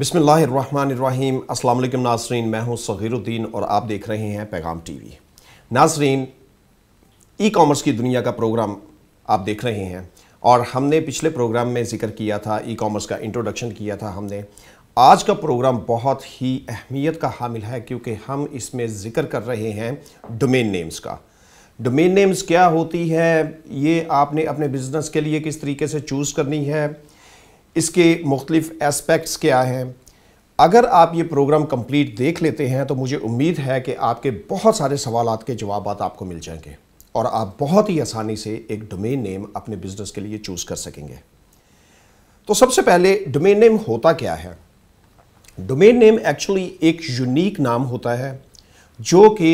बिसमीम अल्लाम नाजरीन मैं हूं सगीरुद्दीन और आप देख रहे हैं पैगाम टीवी नाजरीन ई कॉमर्स की दुनिया का प्रोग्राम आप देख रहे हैं और हमने पिछले प्रोग्राम में ज़िक्र किया था ई कॉमर्स का इंट्रोडक्शन किया था हमने आज का प्रोग्राम बहुत ही अहमियत का हामिल है क्योंकि हम इसमें ज़िक्र कर रहे हैं डोमेन नेम्स का डोमेन नेम्स क्या होती है ये आपने अपने बिज़नेस के लिए किस तरीके से चूज़ करनी है इसके मुख्तलिफ एस्पेक्ट्स क्या हैं अगर आप ये प्रोग्राम कंप्लीट देख लेते हैं तो मुझे उम्मीद है कि आपके बहुत सारे सवाल के जवाब आपको मिल जाएंगे और आप बहुत ही आसानी से एक डोमेन नेम अपने बिज़नेस के लिए चूज़ कर सकेंगे तो सबसे पहले डोमेन नेम होता क्या है डोमेन नेम एक्चुअली एक यूनिक नाम होता है जो कि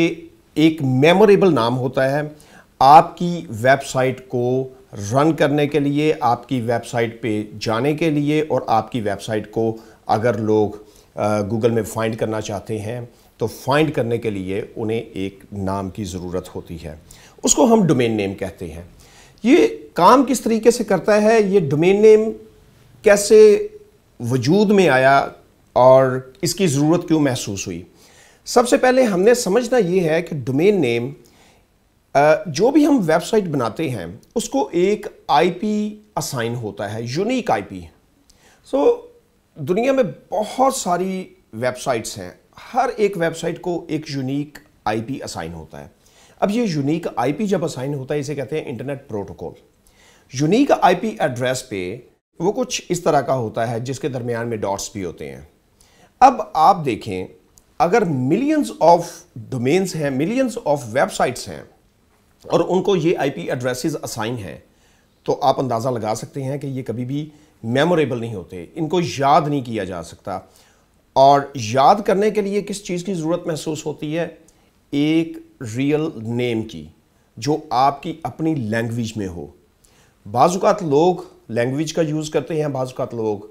एक मेमोरेबल नाम होता है आपकी वेबसाइट को रन करने के लिए आपकी वेबसाइट पे जाने के लिए और आपकी वेबसाइट को अगर लोग गूगल में फाइंड करना चाहते हैं तो फाइंड करने के लिए उन्हें एक नाम की ज़रूरत होती है उसको हम डोमेन नेम कहते हैं ये काम किस तरीके से करता है ये डोमेन नेम कैसे वजूद में आया और इसकी ज़रूरत क्यों महसूस हुई सबसे पहले हमने समझना ये है कि डोमेन नेम जो भी हम वेबसाइट बनाते हैं उसको एक आईपी असाइन होता है यूनिक आईपी सो so, दुनिया में बहुत सारी वेबसाइट्स हैं हर एक वेबसाइट को एक यूनिक आईपी असाइन होता है अब ये यूनिक आईपी जब असाइन होता है इसे कहते हैं internet protocol unique IP address पे वो कुछ इस तरह का होता है जिसके दरमियान में डॉट्स भी होते हैं अब आप देखें अगर मिलियंस ऑफ डोमेन्स हैं मिलियंस ऑफ वेबसाइट्स हैं और उनको ये आईपी एड्रेसेस असाइन हैं तो आप अंदाज़ा लगा सकते हैं कि ये कभी भी मेमोरेबल नहीं होते इनको याद नहीं किया जा सकता और याद करने के लिए किस चीज़ की ज़रूरत महसूस होती है एक रियल नेम की जो आपकी अपनी लैंग्वेज में हो बाजुकात लोग लैंग्वेज का यूज़ करते हैं बाजुकात लोग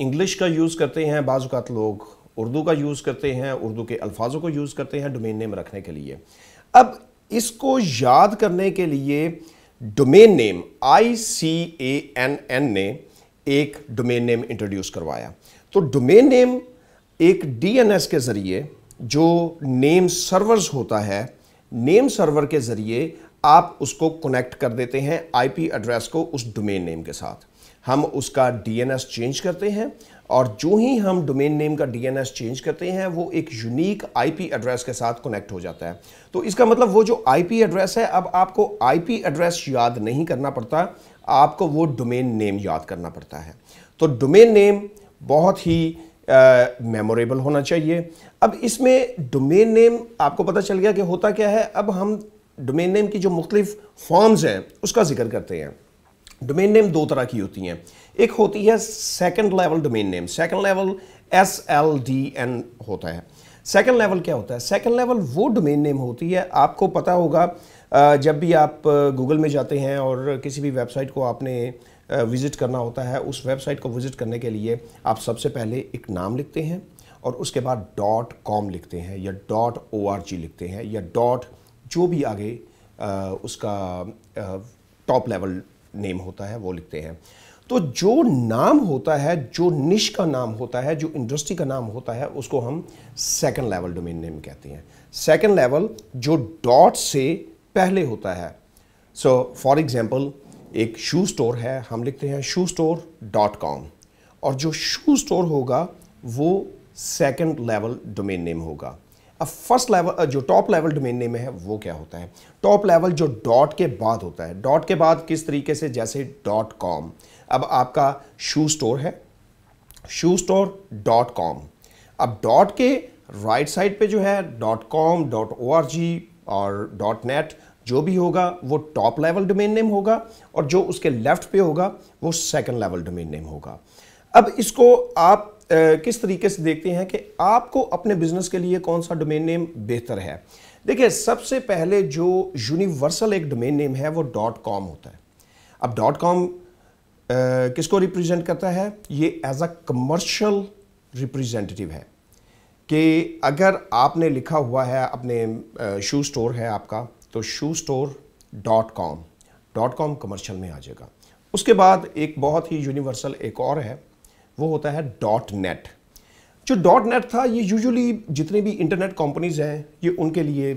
इंग्लिश का यूज़ करते हैं बाज़ात लोग उर्दू का यूज़ करते हैं उर्दू के अल्फाजों को यूज़ करते हैं डोमेन नेम रखने के लिए अब इसको याद करने के लिए domain name I C A N N ने एक डोमेन नेम इंट्रोड्यूस करवाया तो डोमेन नेम एक डीएनएस के ज़रिए जो नेम सर्वर्स होता है नेम सर्वर के ज़रिए आप उसको कनेक्ट कर देते हैं आईपी एड्रेस को उस डोमेन नेम के साथ हम उसका डीएनएस चेंज करते हैं और जो ही हम डोमेन नेम का डीएनएस चेंज करते हैं वो एक यूनिक आईपी एड्रेस के साथ कनेक्ट हो जाता है तो इसका मतलब वो जो आईपी एड्रेस है अब आपको आईपी एड्रेस याद नहीं करना पड़ता आपको वो डोमेन नेम याद करना पड़ता है तो डोमेन नेम बहुत ही मेमोरेबल uh, होना चाहिए अब इसमें डोमेन नेम आपको पता चल गया कि होता क्या है अब हम डोमेन नेम की जो मुख्तलिफ फॉर्म्स हैं उसका जिक्र करते हैं डोमेन नेम दो तरह की होती हैं एक होती है second level domain name second level S L D N होता है सेकंड लेवल क्या होता है सेकंड लेवल वो डोमेन नेम होती है आपको पता होगा जब भी आप गूगल में जाते हैं और किसी भी वेबसाइट को आपने विज़िट करना होता है उस वेबसाइट को विज़िट करने के लिए आप सबसे पहले एक नाम लिखते हैं और उसके बाद डॉट कॉम लिखते हैं या डॉट ओ आर जी लिखते हैं या डॉट जो भी आगे उसका टॉप लेवल नेम होता है वो लिखते हैं तो जो नाम होता है जो निश का नाम होता है जो इंडस्ट्री का नाम होता है उसको हम सेकंड लेवल डोमेन नेम कहते हैं सेकंड लेवल जो डॉट से पहले होता है सो फॉर एग्जांपल एक शू स्टोर है हम लिखते हैं शू स्टोर डॉट कॉम और जो शू स्टोर होगा वो सेकंड लेवल डोमेन नेम होगा अब फर्स्ट लेवल जो टॉप लेवल डोमेन नेम है वो क्या होता है टॉप लेवल जो डॉट के बाद होता है डॉट के बाद किस तरीके से जैसे डॉट कॉम अब आपका शू स्टोर है शू स्टोर डॉट कॉम अब डॉट के राइट साइड पे जो है dot com dot O R G और डॉट नेट जो भी होगा वो टॉप लेवल डोमेन नेम होगा और जो उसके लेफ्ट पे होगा वो सेकंड लेवल डोमेन नेम होगा अब इसको आप आ, किस तरीके से देखते हैं कि आपको अपने बिजनेस के लिए कौन सा डोमेन नेम बेहतर है देखिए सबसे पहले जो यूनिवर्सल एक डोमेन नेम है वो डॉट कॉम होता है अब डॉट कॉम किसको रिप्रेजेंट करता है ये एज अ कमर्शियल रिप्रेजेंटेटिव है कि अगर आपने लिखा हुआ है अपने शू स्टोर है आपका तो shoe store dot com dot com commercial में आ जाएगा उसके बाद एक बहुत ही यूनिवर्सल एक और है वो होता है डॉट नेट जो डॉट नेट था ये यूजुअली जितने भी इंटरनेट कंपनीज हैं ये उनके लिए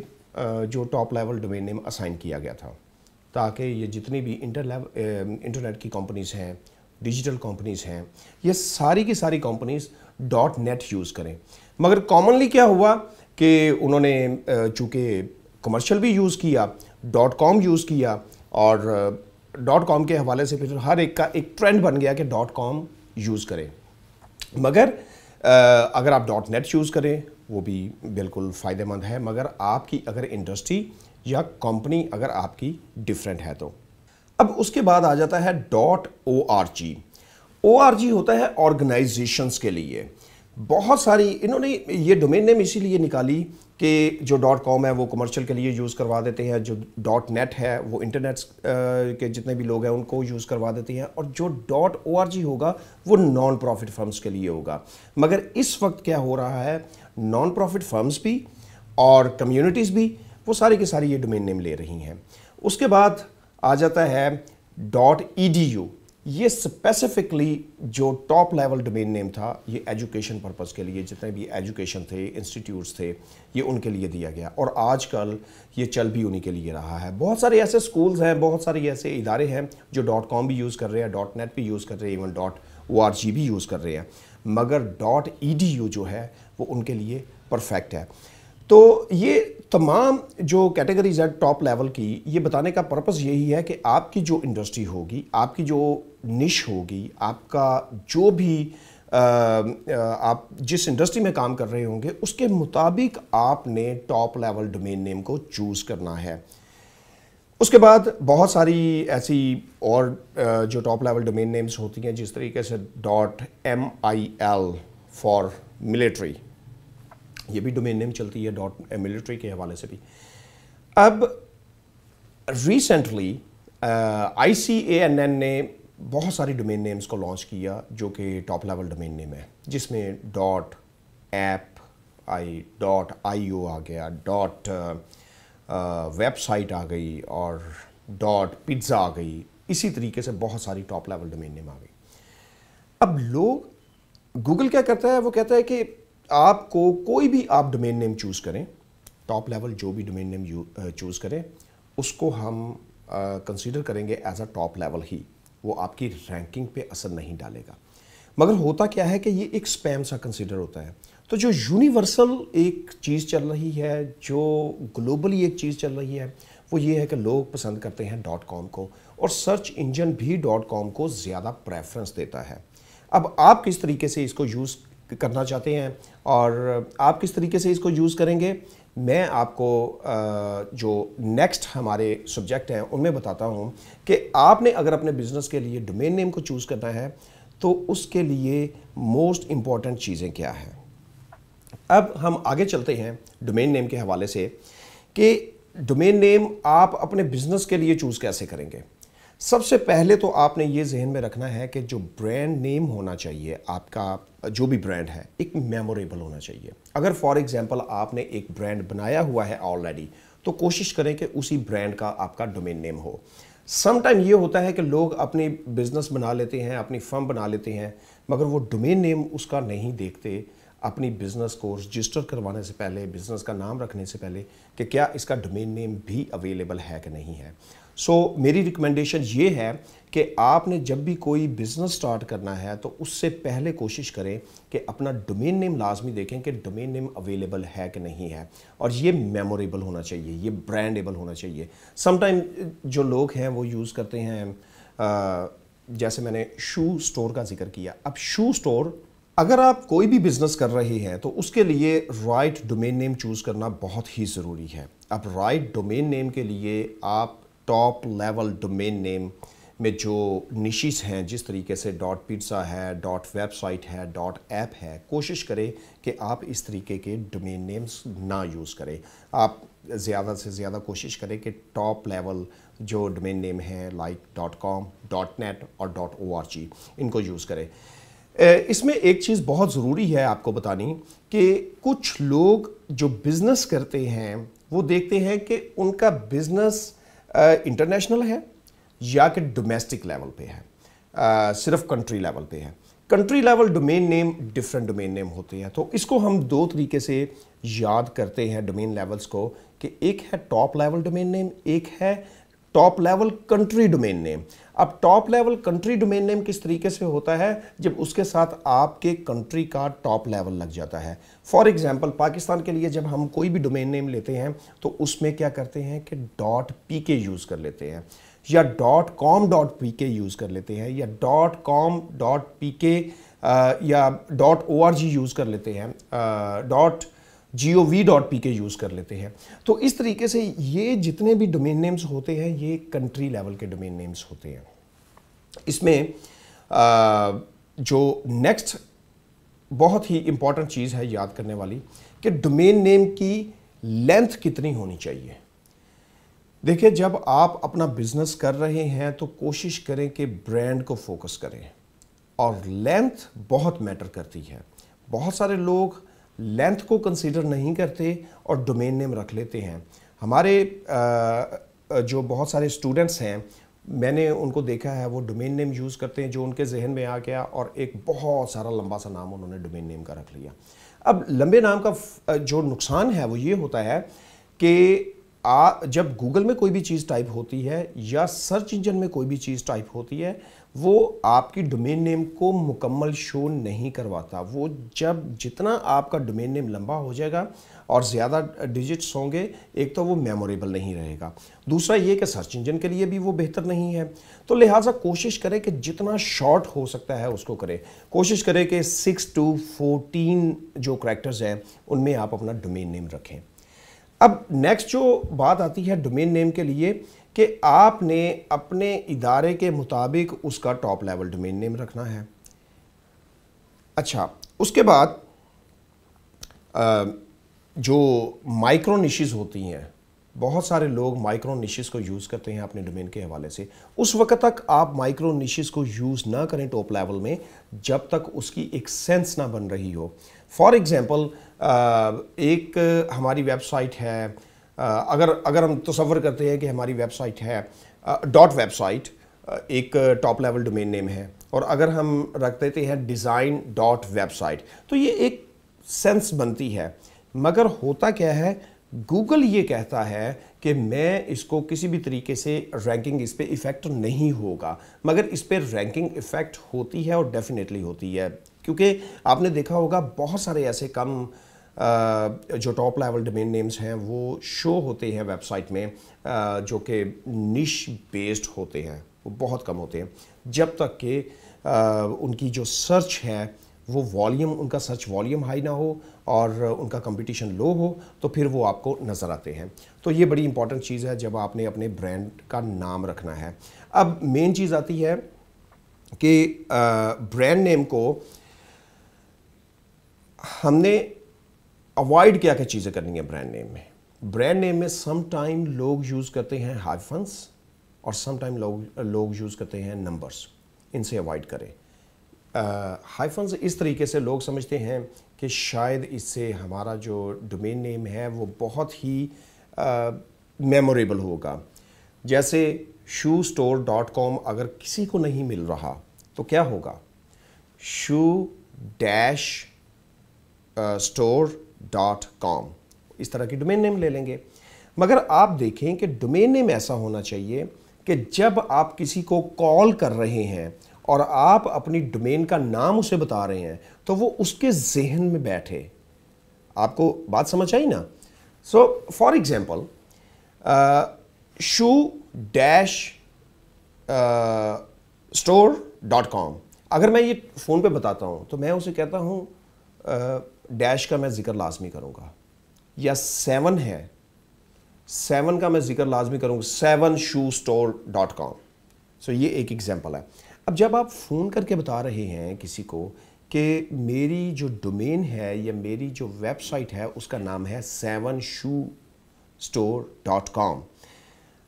जो top level domain name assign किया गया था ताकि ये जितनी भी इंटर इंटरनेट की कंपनीज़ हैं डिजिटल कंपनीज़ हैं ये सारी की सारी कंपनीज़ डॉट नेट यूज़ करें मगर कॉमनली क्या हुआ कि उन्होंने चूँकि कमर्शियल भी यूज़ किया डॉट कॉम यूज़ किया और डॉट कॉम के हवाले से फिर हर एक का एक ट्रेंड बन गया कि डॉट कॉम यूज़ करें मगर अगर आप डॉट नेट यूज़ करें वो भी बिल्कुल फ़ायदेमंद है मगर आपकी अगर इंडस्ट्री या कंपनी अगर आपकी डिफरेंट है तो अब उसके बाद आ जाता है dot O R G O R G होता है ऑर्गेनाइजेशंस के लिए बहुत सारी इन्होंने ये डोमेन नेम इसीलिए निकाली कि जो डॉट कॉम है वो कमर्शियल के लिए यूज़ करवा देते हैं जो डॉट नेट है वो इंटरनेट के जितने भी लोग हैं उनको यूज़ करवा देते हैं और जो डॉट ओ होगा वो नॉन प्रॉफिट फर्म्स के लिए होगा मगर इस वक्त क्या हो रहा है नॉन प्रॉफिट फर्म्स भी और कम्युनिटीज़ भी वो सारी की सारी ये डोमेन नेम ले रही हैं उसके बाद आ जाता है डॉट ई डी यू ये स्पेसिफिकली जो टॉप लेवल डोमेन नेम था ये एजुकेशन पर्पज़ के लिए जितने भी एजुकेशन थे इंस्टीट्यूट्स थे ये उनके लिए दिया गया और आजकल ये चल भी उन्हीं के लिए रहा है बहुत सारे ऐसे स्कूल्स हैं बहुत सारे ऐसे इदारे हैं जो डॉट कॉम भी यूज़ कर रहे हैं डॉट नेट भी यूज़ कर रहे हैं even dot O R G भी यूज़ कर रहे हैं मगर डॉट ई डी यू जो है वो उनके लिए परफेक्ट है तो ये तमाम जो कैटेगरीज है टॉप लेवल की ये बताने का पर्पस यही है कि आपकी जो इंडस्ट्री होगी आपकी जो निश होगी आपका जो भी आ, आप जिस इंडस्ट्री में काम कर रहे होंगे उसके मुताबिक आपने टॉप लेवल डोमेन नेम को चूज़ करना है उसके बाद बहुत सारी ऐसी और जो टॉप लेवल डोमेन नेम्स होती हैं जिस तरीके से dot M I L for military ये भी डोमेन नेम चलती है डॉट मिलिट्री के हवाले से भी अब recently I C A N N ने बहुत सारी डोमेन नेम्स को लॉन्च किया जो कि टॉप लेवल डोमेन नेम है जिसमें डॉट ऐप आई डॉट आई ओ आ गया डॉट वेबसाइट uh, uh, आ गई और डॉट पिज्ज़ा आ गई इसी तरीके से बहुत सारी टॉप लेवल डोमेन नेम आ गई अब लोग गूगल क्या करता है वो कहता है कि आपको कोई भी आप डोमेन नेम चूज़ करें टॉप लेवल जो भी डोमेन नेम चूज़ करें उसको हम कंसिडर करेंगे एज अ टॉप लेवल ही वो आपकी रैंकिंग पे असर नहीं डालेगा मगर होता क्या है कि ये एक स्पैम सा कंसिडर होता है तो जो यूनिवर्सल एक चीज़ चल रही है जो ग्लोबली एक चीज़ चल रही है वो ये है कि लोग पसंद करते हैं डॉट कॉम को और सर्च इंजन भी डॉट कॉम को ज़्यादा प्रेफरेंस देता है अब आप किस तरीके से इसको यूज़ करना चाहते हैं और आप किस तरीके से इसको यूज़ करेंगे मैं आपको जो नेक्स्ट हमारे सब्जेक्ट हैं उनमें बताता हूँ कि आपने अगर अपने बिज़नेस के लिए डोमेन नेम को चूज़ करना है तो उसके लिए मोस्ट इम्पॉर्टेंट चीज़ें क्या हैं अब हम आगे चलते हैं डोमेन नेम के हवाले से कि डोमेन नेम आप अपने बिज़नेस के लिए चूज़ कैसे करेंगे सबसे पहले तो आपने ये जहन में रखना है कि जो ब्रांड नेम होना चाहिए आपका जो भी ब्रांड है एक मेमोरेबल होना चाहिए अगर फॉर एग्जांपल आपने एक ब्रांड बनाया हुआ है ऑलरेडी तो कोशिश करें कि उसी ब्रांड का आपका डोमेन नेम हो समटाइम ये होता है कि लोग अपने बिजनेस बना लेते हैं अपनी फर्म बना लेते हैं मगर वो डोमेन नेम उसका नहीं देखते अपनी बिज़नेस को रजिस्टर करवाने से पहले बिज़नेस का नाम रखने से पहले कि क्या इसका डोमेन नेम भी अवेलेबल है कि नहीं है सो so, मेरी रिकमेंडेशन ये है कि आपने जब भी कोई बिज़नेस स्टार्ट करना है तो उससे पहले कोशिश करें कि अपना डोमेन नेम लाजमी देखें कि डोमेन नेम अवेलेबल है कि नहीं है और ये मेमोरेबल होना चाहिए ये ब्रांडेबल होना चाहिए समटाइम जो लोग हैं वो यूज़ करते हैं आ, जैसे मैंने शू स्टोर का जिक्र किया अब शू स्टोर अगर आप कोई भी बिज़नेस कर रहे हैं तो उसके लिए राइट डोमेन नेम चूज़ करना बहुत ही ज़रूरी है अब राइट डोमेन नेम के लिए आप टॉप लेवल डोमेन नेम में जो निशिस हैं जिस तरीके से डॉट पिज्ज़ा है डॉट वेबसाइट है डॉट ऐप है कोशिश करें कि आप इस तरीके के डोमेन नेम्स ना यूज़ करें आप ज़्यादा से ज़्यादा कोशिश करें कि टॉप लेवल जो डोमेन नेम है like dot com dot net और डॉट ओ आर जी इनको यूज़ करें इसमें एक चीज़ बहुत ज़रूरी है आपको बतानी कि कुछ लोग जो बिज़नेस करते हैं वो देखते हैं कि उनका बिज़नेस इंटरनेशनल है या कि डोमेस्टिक लेवल पे है आ, सिर्फ कंट्री लेवल पे है country level domain name different domain name होते हैं तो इसको हम दो तरीके से याद करते हैं डोमेन लेवल्स को कि एक है टॉप लेवल डोमेन नेम एक है top level country domain name अब top level country domain name किस तरीके से होता है जब उसके साथ आपके कंट्री का टॉप लेवल लग जाता है फॉर एग्जांपल पाकिस्तान के लिए जब हम कोई भी डोमेन नेम लेते हैं तो उसमें क्या करते हैं कि डॉट पी के यूज़ कर लेते हैं या dot com dot P K use कर लेते हैं या dot com dot P K या dot O R G use कर लेते हैं dot gov dot P K use कर लेते हैं तो इस तरीके से ये जितने भी डोमेन नेम्स होते हैं ये कंट्री लेवल के डोमेन नेम्स होते हैं इसमें आ, जो नेक्स्ट बहुत ही इम्पॉर्टेंट चीज़ है याद करने वाली कि डोमेन नेम की लेंथ कितनी होनी चाहिए देखिए जब आप अपना बिजनेस कर रहे हैं तो कोशिश करें कि ब्रांड को फोकस करें और लेंथ बहुत मैटर करती है बहुत सारे लोग लेंथ को कंसीडर नहीं करते और डोमेन नेम रख लेते हैं हमारे जो बहुत सारे स्टूडेंट्स हैं मैंने उनको देखा है वो डोमेन नेम यूज़ करते हैं जो उनके जहन में आ गया और एक बहुत सारा लंबा सा नाम उन्होंने डोमेन नेम का रख लिया अब लंबे नाम का जो नुकसान है वो ये होता है कि आ जब गूगल में कोई भी चीज़ टाइप होती है या सर्च इंजन में कोई भी चीज़ टाइप होती है वो आपकी डोमेन नेम को मुकम्मल शो नहीं करवाता वो जब जितना आपका डोमेन नेम लंबा हो जाएगा और ज़्यादा डिजिट्स होंगे एक तो वो मेमोरेबल नहीं रहेगा दूसरा ये कि सर्च इंजन के लिए भी वो बेहतर नहीं है तो लिहाजा कोशिश करें कि जितना शॉर्ट हो सकता है उसको करें कोशिश करें कि सिक्स टू फोर्टीन जो करैक्टर्स हैं उनमें आप अपना डोमेन नेम रखें अब नेक्स्ट जो बात आती है डोमेन नेम के लिए कि आपने अपने इदारे के मुताबिक उसका टॉप लेवल डोमेन नेम रखना है अच्छा उसके बाद जो माइक्रो होती हैं बहुत सारे लोग माइक्रो को यूज़ करते हैं अपने डोमेन के हवाले से उस वक्त तक आप माइक्रो निशेस को यूज़ ना करें टॉप लेवल में जब तक उसकी एक सेंस ना बन रही हो फॉर एग्ज़ाम्पल एक हमारी वेबसाइट है अगर अगर हम तस्वर करते हैं कि हमारी वेबसाइट है डॉट वेबसाइट एक टॉप लेवल डोमेन नेम है और अगर हम रख देते हैं डिज़ाइन डॉट वेबसाइट तो ये एक सेंस बनती है मगर होता क्या है गूगल ये कहता है कि मैं इसको किसी भी तरीके से रैंकिंग इस पर इफ़ेक्ट नहीं होगा मगर इस पर रैंकिंग इफ़ेक्ट होती है और डेफिनेटली होती है क्योंकि आपने देखा होगा बहुत सारे ऐसे कम जो टॉप लेवल डोमेन नेम्स हैं वो शो होते हैं वेबसाइट में जो कि निश बेस्ड होते हैं वो बहुत कम होते हैं जब तक कि उनकी जो सर्च है वो वॉल्यूम उनका सर्च वॉल्यूम हाई ना हो और उनका कंपटीशन लो हो तो फिर वो आपको नज़र आते हैं तो ये बड़ी इंपॉर्टेंट चीज़ है जब आपने अपने ब्रांड का नाम रखना है अब मेन चीज़ आती है कि ब्रांड नेम को हमने अवॉइड क्या क्या चीज़ें करनी है ब्रांड नेम में ब्रांड नेम में सम टाइम लोग यूज़ करते हैं हाइफंस और सम टाइम लोग लोग यूज़ करते हैं नंबर्स इनसे अवॉइड करें हाइफ़न्स इस तरीके से लोग समझते हैं कि शायद इससे हमारा जो डोमेन नेम है वो बहुत ही मेमोरेबल होगा जैसे शू स्टोर डॉट कॉम अगर किसी को नहीं मिल रहा तो क्या होगा shoe dash store dot com इस तरह की डोमेन नेम ले लेंगे मगर आप देखें कि डोमेन नेम ऐसा होना चाहिए कि जब आप किसी को कॉल कर रहे हैं और आप अपनी डोमेन का नाम उसे बता रहे हैं तो वो उसके जहन में बैठे आपको बात समझ आई ना so for example shoe dash store dot com अगर मैं ये फ़ोन पे बताता हूँ तो मैं उसे कहता हूँ डैश uh, का मैं ज़िक्र लाजमी करूँगा या सेवन है सेवन का मैं ज़िक्र लाजमी करूँगा seven shoe store dot com so ये एक एग्जाम्पल है अब जब आप फ़ोन करके बता रहे हैं किसी को कि मेरी जो डोमेन है या मेरी जो वेबसाइट है उसका नाम है seven shoe store dot com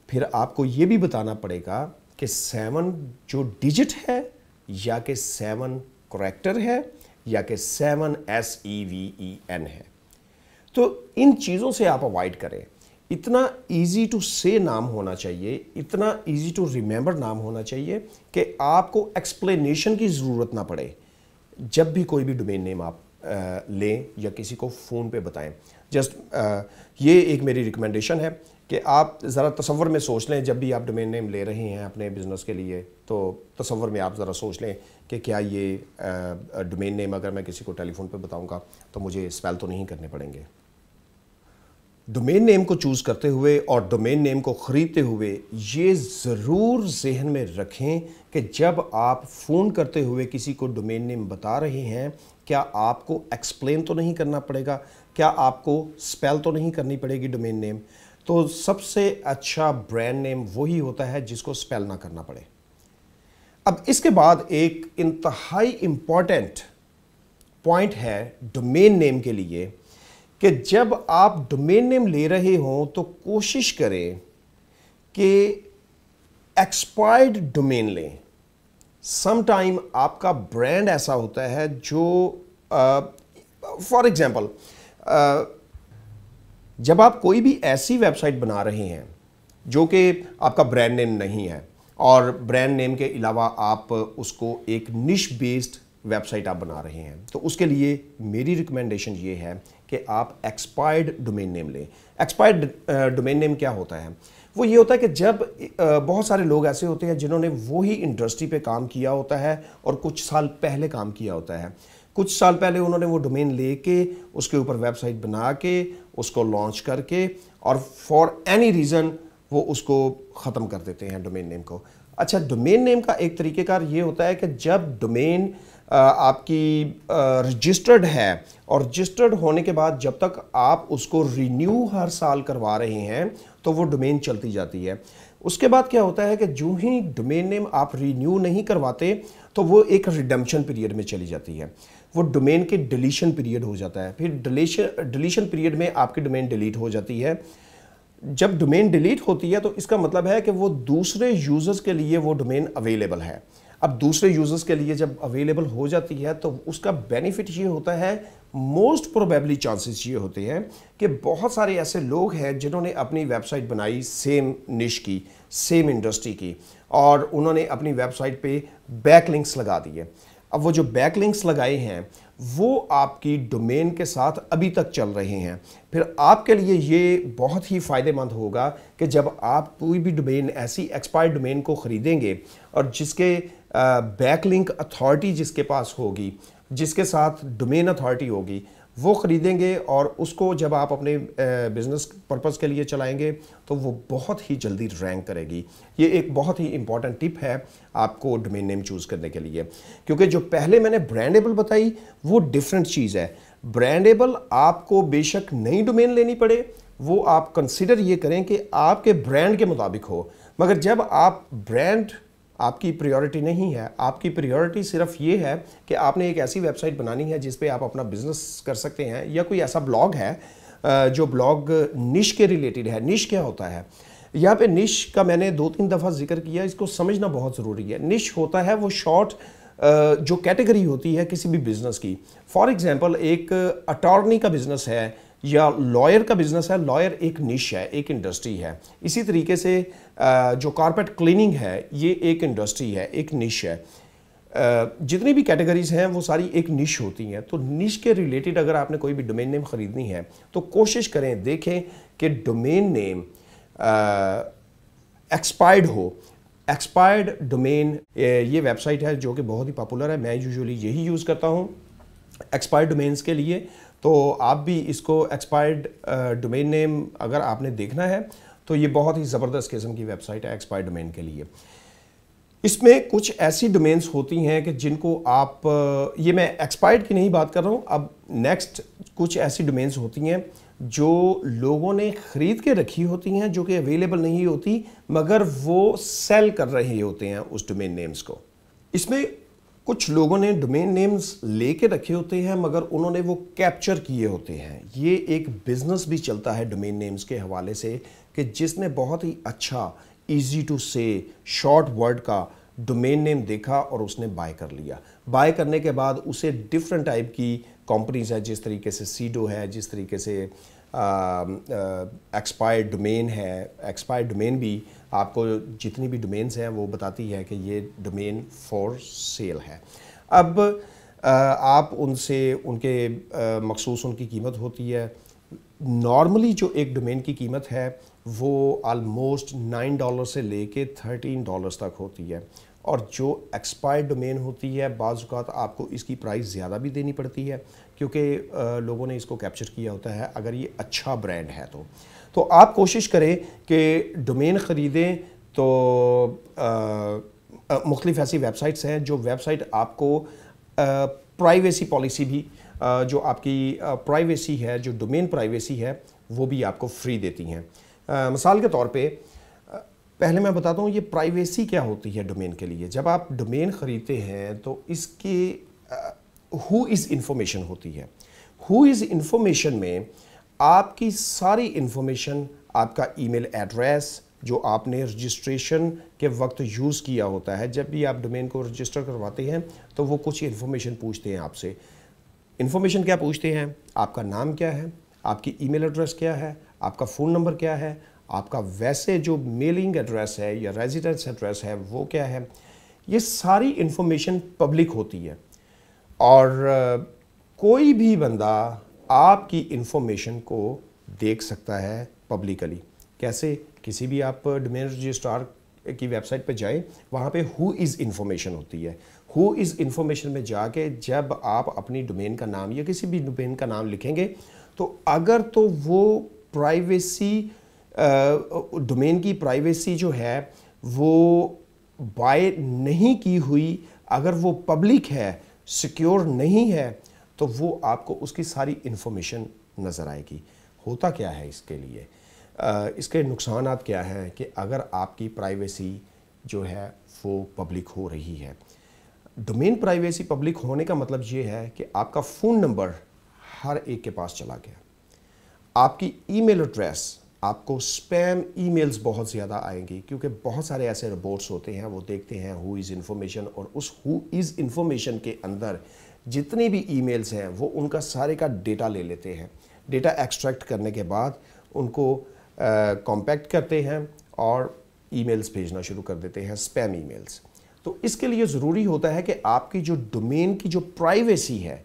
फिर आपको ये भी बताना पड़ेगा कि सेवन जो डिजिट है या कि सेवन करेक्टर है या कि seven S E V E N है तो इन चीज़ों से आप अवॉइड करें इतना इजी टू से नाम होना चाहिए इतना इजी टू रिमेंबर नाम होना चाहिए कि आपको एक्सप्लेनेशन की ज़रूरत ना पड़े जब भी कोई भी डोमेन नेम आप आ, लें या किसी को फ़ोन पे बताएं जस्ट ये एक मेरी रिकमेंडेशन है कि आप ज़रा तस्वर में सोच लें जब भी आप डोमेन नेम ले रहे हैं अपने बिज़नेस के लिए तो तस्वर में आप ज़रा सोच लें कि क्या ये डोमेन नेम अगर मैं किसी को टेलीफोन पे बताऊंगा तो मुझे स्पेल तो नहीं करने पड़ेंगे डोमेन नेम को चूज़ करते हुए और डोमेन नेम को ख़रीदते हुए ये ज़रूर जहन में रखें कि जब आप फ़ोन करते हुए किसी को डोमेन नेम बता रहे हैं क्या आपको एक्सप्लेन तो नहीं करना पड़ेगा क्या आपको स्पेल तो नहीं करनी पड़ेगी डोमेन नेम तो सबसे अच्छा ब्रांड नेम वही होता है जिसको स्पेल ना करना पड़े अब इसके बाद एक इंतहाई इम्पॉर्टेंट पॉइंट है डोमेन नेम के लिए कि जब आप डोमेन नेम ले रहे हों तो कोशिश करें कि एक्सपायर्ड डोमेन लें समाइम आपका ब्रांड ऐसा होता है जो फॉर uh, एग्ज़ाम्पल uh, जब आप कोई भी ऐसी वेबसाइट बना रहे हैं जो कि आपका ब्रांड नेम नहीं है और ब्रांड नेम के अलावा आप उसको एक निश बेस्ड वेबसाइट आप बना रहे हैं तो उसके लिए मेरी रिकमेंडेशन ये है कि आप एक्सपायर्ड डोमेन नेम लें एक्सपायर्ड डोमेन नेम क्या होता है वो ये होता है कि जब uh, बहुत सारे लोग ऐसे होते हैं जिन्होंने वही इंडस्ट्री पे काम किया होता है और कुछ साल पहले काम किया होता है कुछ साल पहले उन्होंने वो डोमेन लेके उसके ऊपर वेबसाइट बना के उसको लॉन्च करके और फॉर एनी रीज़न वो उसको ख़त्म कर देते हैं डोमेन नेम को अच्छा डोमेन नेम का एक तरीक़ेकार ये होता है कि जब डोमेन आपकी रजिस्टर्ड है और रजिस्टर्ड होने के बाद जब तक आप उसको रिन्यू हर साल करवा रहे हैं तो वो डोमेन चलती जाती है उसके बाद क्या होता है कि जो ही डोमेन नेम आप रिन्यू नहीं करवाते तो वो एक रिडम्पशन पीरियड में चली जाती है वो डोमेन के डिलीशन पीरियड हो जाता है फिर डिलीशन डिलीशन पीरियड में आपकी डोमेन डिलीट हो जाती है जब डोमेन डिलीट होती है तो इसका मतलब है कि वो दूसरे यूज़र्स के लिए वो डोमेन अवेलेबल है अब दूसरे यूजर्स के लिए जब अवेलेबल हो जाती है तो उसका बेनिफिट ये होता है मोस्ट प्रोबेबली चांसेस ये होते हैं कि बहुत सारे ऐसे लोग हैं जिन्होंने अपनी वेबसाइट बनाई सेम निश की सेम इंडस्ट्री की और उन्होंने अपनी वेबसाइट पे लिंक्स लगा दिए अब वो जो बैक लिंक्स लगाए हैं वो आपकी डोमेन के साथ अभी तक चल रहे हैं फिर आपके लिए ये बहुत ही फ़ायदेमंद होगा कि जब आप कोई भी डोमेन ऐसी एक्सपायर्ड डोमेन को ख़रीदेंगे और जिसके बैकलिंक अथॉरिटी जिसके पास होगी जिसके साथ डोमेन अथॉरिटी होगी वो ख़रीदेंगे और उसको जब आप अपने बिज़नेस पर्पज़ के लिए चलाएंगे तो वो बहुत ही जल्दी रैंक करेगी ये एक बहुत ही इंपॉर्टेंट टिप है आपको डोमेन नेम चूज़ करने के लिए क्योंकि जो पहले मैंने ब्रांडेबल बताई वो डिफरेंट चीज़ है ब्रांडेबल आपको बेशक नई डोमेन लेनी पड़े वो आप कंसिडर ये करें कि आपके ब्रांड के मुताबिक हो मगर जब आप ब्रांड आपकी प्रायोरिटी नहीं है आपकी प्रायोरिटी सिर्फ ये है कि आपने एक ऐसी वेबसाइट बनानी है जिस पे आप अपना बिजनेस कर सकते हैं या कोई ऐसा ब्लॉग है जो ब्लॉग निश के रिलेटेड है निश क्या होता है यहाँ पे निश का मैंने दो तीन दफ़ा जिक्र किया इसको समझना बहुत ज़रूरी है निश होता है वो शॉर्ट जो कैटेगरी होती है किसी भी बिज़नेस की फॉर एग्ज़ाम्पल एक अटॉर्नी का बिज़नेस है या लॉयर का बिजनेस है लॉयर एक निश है एक इंडस्ट्री है इसी तरीके से जो कारपेट क्लीनिंग है ये एक इंडस्ट्री है एक निश है जितनी भी कैटेगरीज हैं वो सारी एक निश होती हैं तो निश के रिलेटेड अगर आपने कोई भी डोमेन नेम ख़रीदनी है तो कोशिश करें देखें कि डोमेन नेम एक्सपायर्ड हो एक्सपायर्ड डोमेन ये वेबसाइट है जो कि बहुत ही पॉपुलर है मैं यूजुअली यही यूज़ करता हूँ एक्सपायर्ड डोमेन्स के लिए तो आप भी इसको एक्सपायर्ड डोमेन नेम अगर आपने देखना है तो ये बहुत ही ज़बरदस्त किस्म की वेबसाइट है एक्सपायर्ड डोमेन के लिए इसमें कुछ ऐसी डोमेन्स होती हैं कि जिनको आप uh, ये मैं एक्सपायर्ड की नहीं बात कर रहा हूँ अब नेक्स्ट कुछ ऐसी डोमेन्स होती हैं जो लोगों ने ख़रीद के रखी होती हैं जो कि अवेलेबल नहीं होती मगर वो सेल कर रहे होते हैं उस डोमेन नेम्स को इसमें कुछ लोगों ने डोमेन नेम्स लेके रखे होते हैं मगर उन्होंने वो कैप्चर किए होते हैं ये एक बिजनेस भी चलता है डोमेन नेम्स के हवाले से कि जिसने बहुत ही अच्छा इजी टू से शॉर्ट वर्ड का डोमेन नेम देखा और उसने बाय कर लिया बाय करने के बाद उसे डिफरेंट टाइप की कंपनीज है जिस तरीके से सीडो है जिस तरीके से एक्सपायर्ड डोमेन है एक्सपायर्ड डोमेन भी आपको जितनी भी डोमेन्स हैं वो बताती है कि ये डोमेन फॉर सेल है अब आप उनसे उनके मखसूस उनकी कीमत होती है नॉर्मली जो एक डोमेन की कीमत है वो आलमोस्ट नाइन डॉलर से लेके थर्टीन डॉलर्स तक होती है और जो एक्सपायर्ड डोमेन होती है बाज़ात आपको इसकी प्राइस ज़्यादा भी देनी पड़ती है क्योंकि लोगों ने इसको कैप्चर किया होता है अगर ये अच्छा ब्रांड है तो तो आप कोशिश करें कि डोमेन ख़रीदें तो मुख्तफ ऐसी वेबसाइट्स हैं जो वेबसाइट आपको प्राइवेसी पॉलिसी भी आ, जो आपकी प्राइवेसी है जो डोमेन प्राइवेसी है वो भी आपको फ्री देती हैं मिसाल के तौर पे पहले मैं बताता हूँ ये प्राइवेसी क्या होती है डोमेन के लिए जब आप डोमेन ख़रीदते हैं तो इसके हु इज़ इन्फॉर्मेशन होती है हु इज़ इन्फॉर्मेशन में आपकी सारी इन्फॉर्मेशन आपका ईमेल एड्रेस जो आपने रजिस्ट्रेशन के वक्त यूज़ किया होता है जब भी आप डोमेन को रजिस्टर करवाते हैं तो वो कुछ इन्फॉर्मेशन पूछते हैं आपसे इन्फॉर्मेशन क्या पूछते हैं आपका नाम क्या है आपकी ईमेल एड्रेस क्या है आपका फ़ोन नंबर क्या है आपका वैसे जो मेलिंग एड्रेस है या रेजिडेंस एड्रेस है वो क्या है ये सारी इन्फॉर्मेशन पब्लिक होती है और कोई भी बंदा आपकी इंफॉर्मेशन को देख सकता है पब्लिकली कैसे किसी भी आप डोमेन रजिस्ट्रार की वेबसाइट पर जाए वहाँ पे हु इज़ इन्फॉर्मेशन होती है हु इज़ इन्फॉर्मेशन में जाके जब आप अपनी डोमेन का नाम या किसी भी डोमेन का नाम लिखेंगे तो अगर तो वो प्राइवेसी डोमेन की प्राइवेसी जो है वो बाय नहीं की हुई अगर वो पब्लिक है सिक्योर नहीं है तो वो आपको उसकी सारी इन्फॉर्मेशन नज़र आएगी होता क्या है इसके लिए आ, इसके नुकसान क्या हैं कि अगर आपकी प्राइवेसी जो है वो पब्लिक हो रही है डोमेन प्राइवेसी पब्लिक होने का मतलब ये है कि आपका फ़ोन नंबर हर एक के पास चला गया आपकी ईमेल एड्रेस आपको स्पैम ईमेल्स बहुत ज़्यादा आएंगी क्योंकि बहुत सारे ऐसे रिपोर्ट्स होते हैं वो देखते हैं हु इज़ इन्फॉर्मेशन और उस हु इज़ इन्फॉर्मेशन के अंदर जितनी भी ईमेल्स हैं वो उनका सारे का डेटा ले लेते हैं डेटा एक्सट्रैक्ट करने के बाद उनको कॉम्पैक्ट करते हैं और ईमेल्स भेजना शुरू कर देते हैं स्पैम ईमेल्स तो इसके लिए ज़रूरी होता है कि आपकी जो डोमेन की जो प्राइवेसी है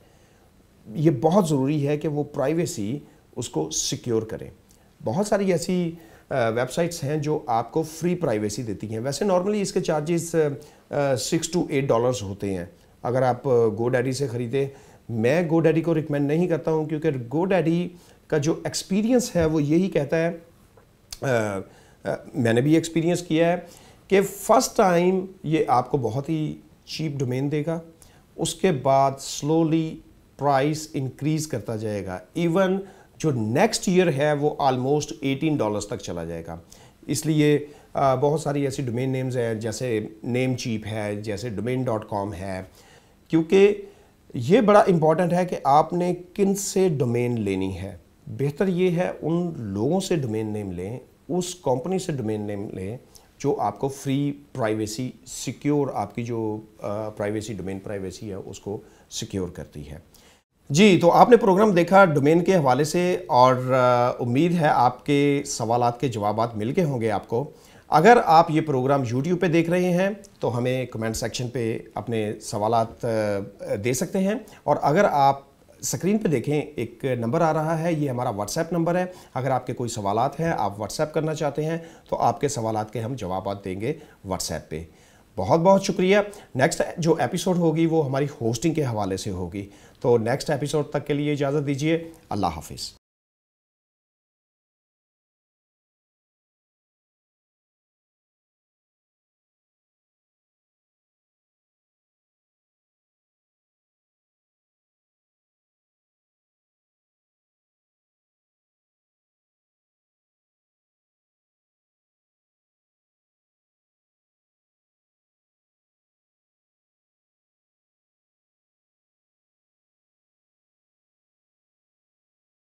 ये बहुत ज़रूरी है कि वो प्राइवेसी उसको सिक्योर करें बहुत सारी ऐसी वेबसाइट्स हैं जो आपको फ्री प्राइवेसी देती हैं वैसे नॉर्मली इसके charges six to eight dollars होते हैं अगर आप गो डैडी से ख़रीदें मैं गो डैडी को रिकमेंड नहीं करता हूँ क्योंकि गो डैडी का जो एक्सपीरियंस है वो यही कहता है आ, आ, मैंने भी एक्सपीरियंस किया है कि फ़र्स्ट टाइम ये आपको बहुत ही चीप डोमेन देगा उसके बाद स्लोली प्राइस इंक्रीज़ करता जाएगा इवन जो नेक्स्ट ईयर है वो आलमोस्ट 18 डॉलर्स तक चला जाएगा इसलिए बहुत सारी ऐसी डोमेन नेम्स हैं जैसे नेम चीप है जैसे डोमेन डॉट कॉम है क्योंकि ये बड़ा इम्पॉर्टेंट है कि आपने किन से डोमेन लेनी है बेहतर ये है उन लोगों से डोमेन नेम लें उस कंपनी से डोमेन नेम लें जो आपको फ्री प्राइवेसी सिक्योर आपकी जो प्राइवेसी डोमेन प्राइवेसी है उसको सिक्योर करती है जी तो आपने प्रोग्राम देखा डोमेन के हवाले से और उम्मीद है आपके सवालात के जवाब मिल गए होंगे आपको अगर आप ये प्रोग्राम यूट्यूब पे देख रहे हैं तो हमें कमेंट सेक्शन पे अपने सवाल दे सकते हैं और अगर आप स्क्रीन पे देखें एक नंबर आ रहा है ये हमारा व्हाट्सएप नंबर है अगर आपके कोई सवाल हैं आप व्हाट्सएप करना चाहते हैं तो आपके सवाल के हम जवाब देंगे व्हाट्सएप पे बहुत बहुत शुक्रिया नेक्स्ट जो एपिसोड होगी वो हमारी होस्टिंग के हवाले से होगी तो नेक्स्ट एपिसोड तक के लिए इजाज़त दीजिए अल्लाह हाफिज़